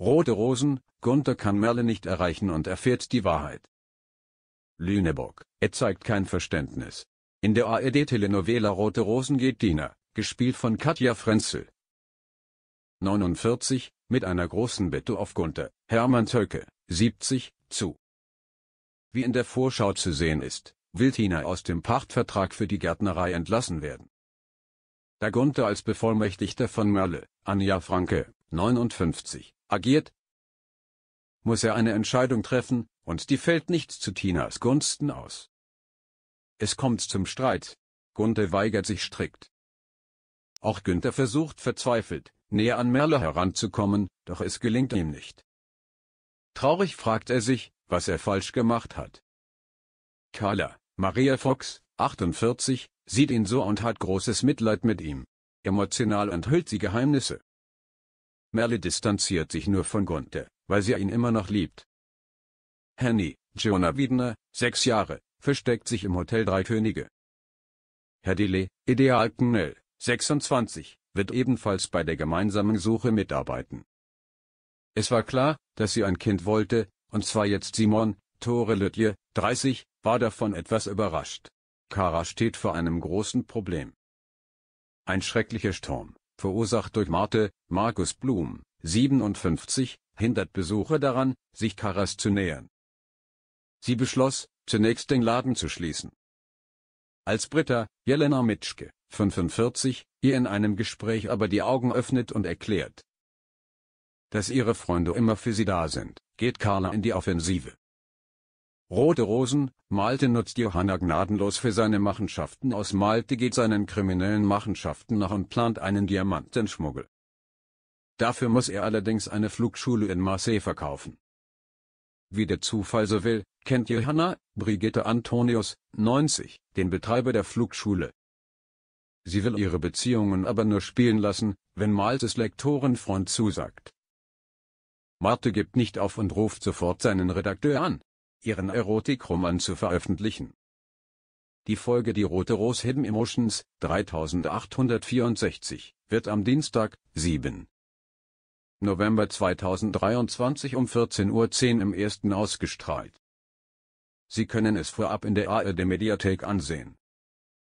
Rote Rosen, Gunther kann Merle nicht erreichen und erfährt die Wahrheit. Lüneburg, er zeigt kein Verständnis. In der ARD-Telenovela Rote Rosen geht Dina, gespielt von Katja Frenzel. 49, mit einer großen Bitte auf Gunther, Hermann Tölke, 70, zu. Wie in der Vorschau zu sehen ist, will Tina aus dem Pachtvertrag für die Gärtnerei entlassen werden. Da Gunther als Bevollmächtigter von Merle, Anja Franke, 59, agiert, muss er eine Entscheidung treffen, und die fällt nicht zu Tinas Gunsten aus. Es kommt zum Streit. Gunther weigert sich strikt. Auch Günther versucht verzweifelt, näher an Merle heranzukommen, doch es gelingt ihm nicht. Traurig fragt er sich, was er falsch gemacht hat. Carla, Maria Fox, 48, sieht ihn so und hat großes Mitleid mit ihm. Emotional enthüllt sie Geheimnisse. Merle distanziert sich nur von Gunther, weil sie ihn immer noch liebt. Henny, Jonah Wiedner, sechs Jahre, versteckt sich im Hotel Drei Könige. Hedile, Ideal Knell, 26, wird ebenfalls bei der gemeinsamen Suche mitarbeiten. Es war klar, dass sie ein Kind wollte, und zwar jetzt Simon, Tore Lütje, 30, war davon etwas überrascht. Kara steht vor einem großen Problem. Ein schrecklicher Sturm, verursacht durch Marte, Markus Blum, 57, hindert Besucher daran, sich Karas zu nähern. Sie beschloss, zunächst den Laden zu schließen. Als Britta, Jelena Mitschke, 45, ihr in einem Gespräch aber die Augen öffnet und erklärt, dass ihre Freunde immer für sie da sind, geht Carla in die Offensive. Rote Rosen, Malte nutzt Johanna gnadenlos für seine Machenschaften aus Malte geht seinen kriminellen Machenschaften nach und plant einen Diamantenschmuggel. Dafür muss er allerdings eine Flugschule in Marseille verkaufen. Wie der Zufall so will, kennt Johanna, Brigitte Antonius, 90, den Betreiber der Flugschule. Sie will ihre Beziehungen aber nur spielen lassen, wenn Maltes Lektorenfreund zusagt. Marte gibt nicht auf und ruft sofort seinen Redakteur an ihren Erotikroman zu veröffentlichen. Die Folge Die Rote Rose Hidden Emotions 3864 wird am Dienstag, 7. November 2023 um 14.10 Uhr im ersten ausgestrahlt. Sie können es vorab in der ARD Mediathek ansehen.